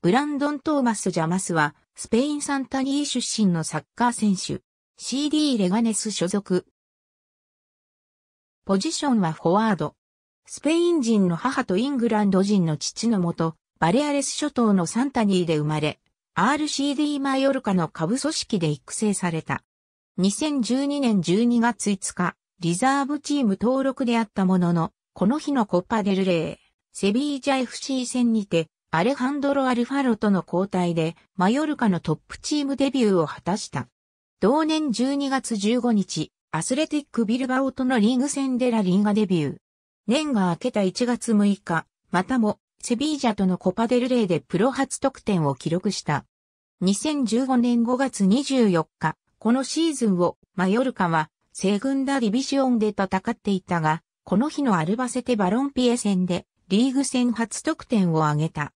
ブランドン・トーマス・ジャマスは、スペイン・サンタニー出身のサッカー選手。CD レガネス所属。ポジションはフォワード。スペイン人の母とイングランド人の父のもと、バレアレス諸島のサンタニーで生まれ、RCD マヨルカの下部組織で育成された。2012年12月5日、リザーブチーム登録であったものの、この日のコッパデルレー、セビージャ FC 戦にて、アレハンドロ・アルファロとの交代で、マヨルカのトップチームデビューを果たした。同年12月15日、アスレティック・ビルバオとのリーグ戦でラリーガデビュー。年が明けた1月6日、またも、セビージャとのコパデルレーでプロ初得点を記録した。2015年5月24日、このシーズンをマヨルカはセグンダディビシオンで戦っていたが、この日のアルバセテバロンピエ戦でリーグ戦初得点を挙げた。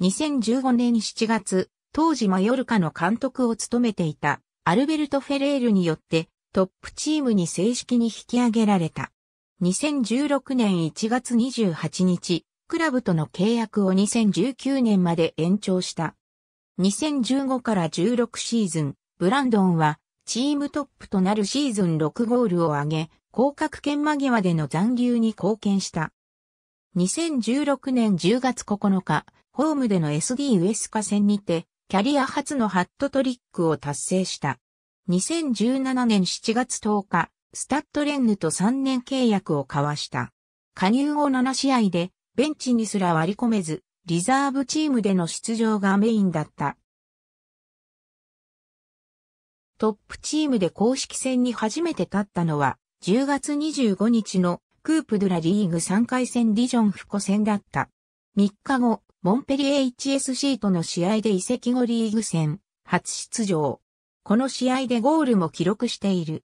2015年7月、当時マヨルカの監督を務めていたアルベルト・フェレールによってトップチームに正式に引き上げられた。2016年1月28日、クラブとの契約を2019年まで延長した。2015から16シーズン、ブランドンはチームトップとなるシーズン6ゴールを挙げ、降格圏間際での残留に貢献した。2016年10月9日、ホームでの SD ウエスカ戦にて、キャリア初のハットトリックを達成した。2017年7月10日、スタッドレンヌと3年契約を交わした。加入後7試合で、ベンチにすら割り込めず、リザーブチームでの出場がメインだった。トップチームで公式戦に初めて立ったのは、10月25日のクープドゥラリーグ3回戦ディジョンフコ戦だった。3日後、モンペリエ HSC との試合で移籍後リーグ戦、初出場。この試合でゴールも記録している。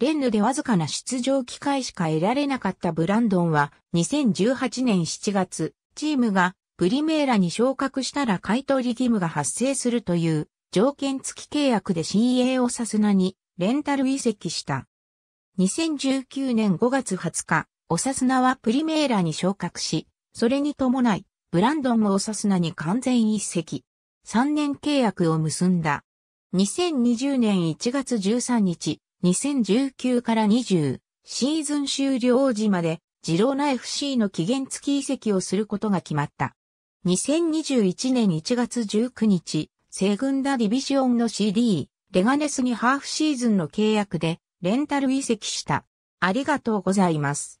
レンヌでわずかな出場機会しか得られなかったブランドンは2018年7月、チームがプリメーラに昇格したら買取義務が発生するという条件付き契約で CA をサスナにレンタル移籍した。2019年5月20日、オサスナはプリメーラに昇格し、それに伴いブランドンーサスナに完全移籍。3年契約を結んだ。2020年1月13日、2019から20シーズン終了時まで、ジローナ FC の期限付き移籍をすることが決まった。2021年1月19日、セグンダディビジョンの CD、レガネスにハーフシーズンの契約で、レンタル移籍した。ありがとうございます。